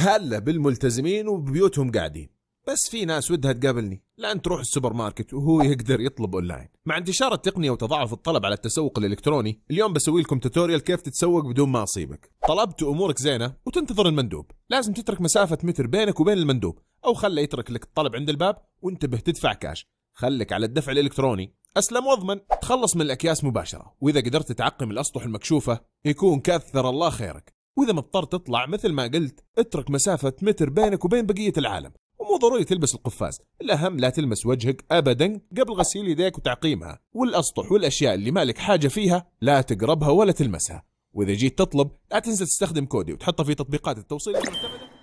هلا بالملتزمين وبيوتهم قاعدين بس في ناس ودها تقابلني لان تروح السوبر ماركت وهو يقدر يطلب اونلاين مع انتشار التقنيه وتضاعف الطلب على التسوق الالكتروني اليوم بسوي لكم توتوريال كيف تتسوق بدون ما اصيبك طلبت امورك زينه وتنتظر المندوب لازم تترك مسافه متر بينك وبين المندوب او خله يترك لك الطلب عند الباب وانتبه تدفع كاش خلك على الدفع الالكتروني اسلم واضمن تخلص من الاكياس مباشره واذا قدرت تعقم الاسطح المكشوفه يكون كثر الله خيرك واذا مضطر تطلع مثل ما قلت اترك مسافه متر بينك وبين بقيه العالم ومو ضروري تلبس القفاز الأهم لا تلمس وجهك أبدا قبل غسيل يديك وتعقيمها والأسطح والأشياء اللي مالك حاجة فيها لا تقربها ولا تلمسها وإذا جيت تطلب لا تنسى تستخدم كودي وتحطه في تطبيقات التوصيل المعتمدة